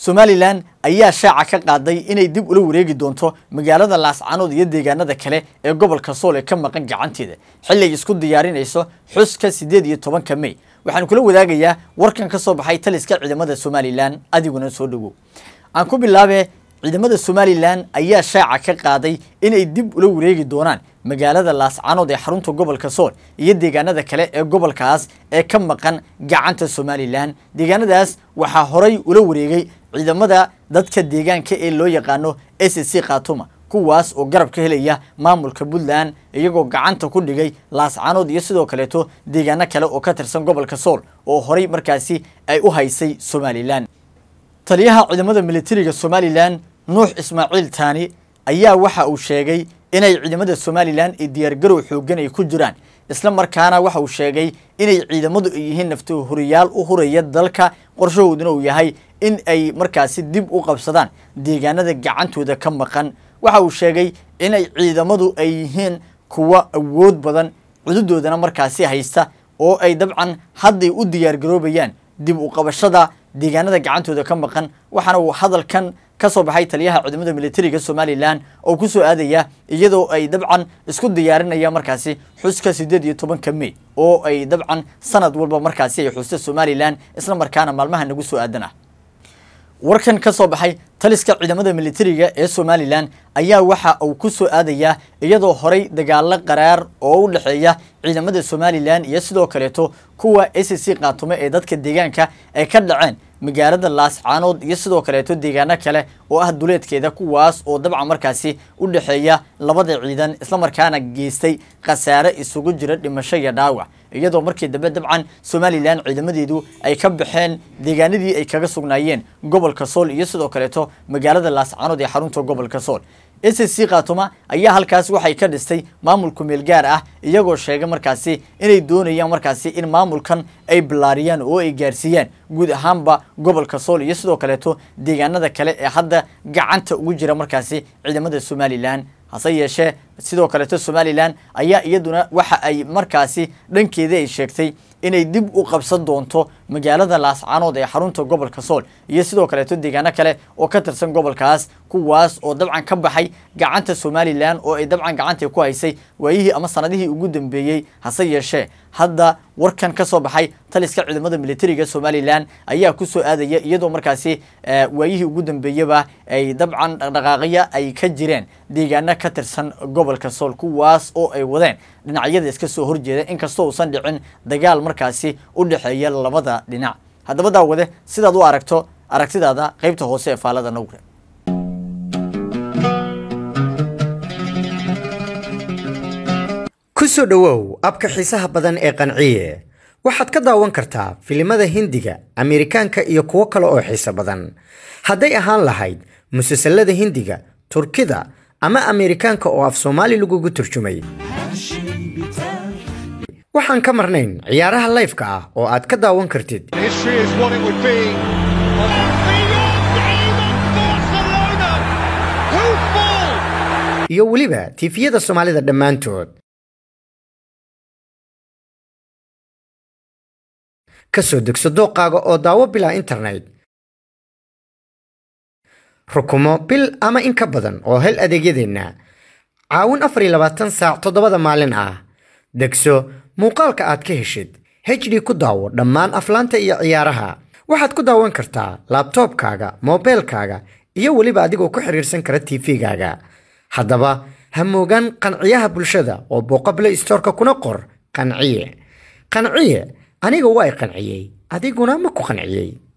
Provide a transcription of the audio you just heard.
somalilan ayaa shaaca ka qaaday inay dib ula wareegi doonto magaalada laascanood iyo deegaanada kale ee gobolka sool ee ka maqan gacanteeda xilliay isku diyaarinayso xuska sideed iyo tobanka mey waxaan kula wadaagayaa warkan ka soo baxay taliska ciidamada somalilan adiguna soo dhowow aan ku bilaabe ciidamada somalilan ayaa shaaca ka qaaday inay dib ula wareegi doonaan magaalada laascanood ee xarunta gobolka sool iyo deegaanada kale ee gobolkaas ee ka maqan gacanta somalilan deegaanadaas waxaa horay ula wareegay ciidamada dadka deegaanka ee loo yaqaano s c khatuma kuwaas oo garab ka helaya maamulka puntland iyagoo gacanta ku dhigay laascaanood iyo sidoo kaleeto deegaano kale oo ka tirsan gobolka sool oo horey markaasi ay u haysay somalilan taliyaha ciidamada milatariga somalilan nuux ismaaciil taani ayaa waxa uu sheegay inay ciidamada somalilan ee diyaargarow xoogan ay ku jiraan isla markaana waxa uu sheegay inay ciidamadu ay yihiin naftuhu huriyaal u huraya dalka qorshahooduna uu yahay in ay markaasi dib u qabsadaan deegaanada gacantooda ka maqan waxa uu sheegay inay ciidamadu ay yihiin kuwa awood badan cududoodana markaasi haysta oo ay dabcan hadday u diyaargaroobayaan dib u qabashada deegaanada gacantooda ka maqan waxaana uu hadalkan kasoo baxay taliyaha ciidamada militariga somalilan oo kusoo aadaya iyadoo ay dabcan isku diyaarinayaan markaasi xuska sideed iyo tobanka may oo ay dabcan sanad walba markaasi ay xusta somalilan isla markaana maalmaha nagu soo aadan ah warkan ka soo baxay taliska ciidamada militariga ee somalilan ayaa waxa uu ku soo aadayaa iyadoo horay dagaalo qaraar oo u dhexeeya ciidamada somalilan iyo sidoo kaleeto kuwa s c qaatumo ee dadka deegaanka ay ka dhaceen magaalada laascaanood iyo sidoo kaleeto deegaano kale oo ah duleedkeeda kuwaas oo dabca markaasi u dhexeeya labada ciidan islamarkaana geystay khasaare isugu jira dhimasho iyo dhaawac iyadoo markii dambe dabcan somalilan ciidamadeedu ay ka baxeen deegaanadii ay kaga sugnaayeen gobolka sool iyo sidoo kaleeto magaalada laascaanood ee xarunta gobolka sool s c khaatuma ayaa halkaas waxay ka dhistay maamulku meel gaar ah iyagoo sheegay markaasi inay doonayaan markaasi in maamulkan ay bilaariyaan oo ay gaarsiiyaan guud ahaanba gobolka sool iyo sidoo kaleeto deegaanada kale ee hadda gacanta ugu jira markaasi ciidamada somalilan hase yeeshee sidoo kaleeto somalilan ayaa iyaduna waxa ay markaasi dhankeeda ay sheegtay inay dib u qabsan doonto magaalada laascaanood ee xarunta gobolka sool iyo sidoo kaleeto deegaano kale oo ka tirsan gobolkaas kuwaas oo dabcan ka baxay gacanta somalilan oo ay dabcan gacanta ku haysay waayihii ama sanadihii ugu dambeeyey hase yeeshee hadda warkan ka soo baxay taliska ciidamada militariga somalilan ayaa kusoo aadaya iyadoo markaasi e, waayihii ugu dambeeyaba ay dabcan dhaqdhaqaaqya ay ka jireen deegaano ka tirsan gobolka sool kuwaas oo ay wadeen dhinacyada iska soo horjeeda inkastoo uusan dhicin dagaal markaasi u dhexeeya labada dhinac haddaba daawade sidaad u aragto aragtidaada qeybta hoose ee faallada nawre soo dhowow abka xiisaha badan ee qanciye waxaad ka daawan kartaa filimada hindiga amerikaanka iyo kuwo kale oo xiiso badan hadday ahaan lahayd musalsalada hindiga turkida ama amerikaanka oo af soomaali lagugu turjumay waxaan ka marnayn ciyaaraha layfka ah oo aad ka daawan kartid iyo weliba tiifiyada soomaalida dhammaantood ka soo degso dooqaaga oo daawo bilaa internet rukumo bil ama in ka badan oo hel adeegyadeenna caawin afar iyo labaatan saac toddobada maalin ah degso muuqaalka aad ka heshid h d ku daawo dhammaan aflaanta iyo ciyaaraha waxaad ku daawan kartaa laabtoobkaaga moobeelkaaga iyo weliba adigoo ku xiriirsan kara tifigaaga haddaba ha moogaan qanciyaha bulshada oo booqo blay storka kuna qor qanciye qanciye aniga waa i qanciyey adiguna ma ku qanciyey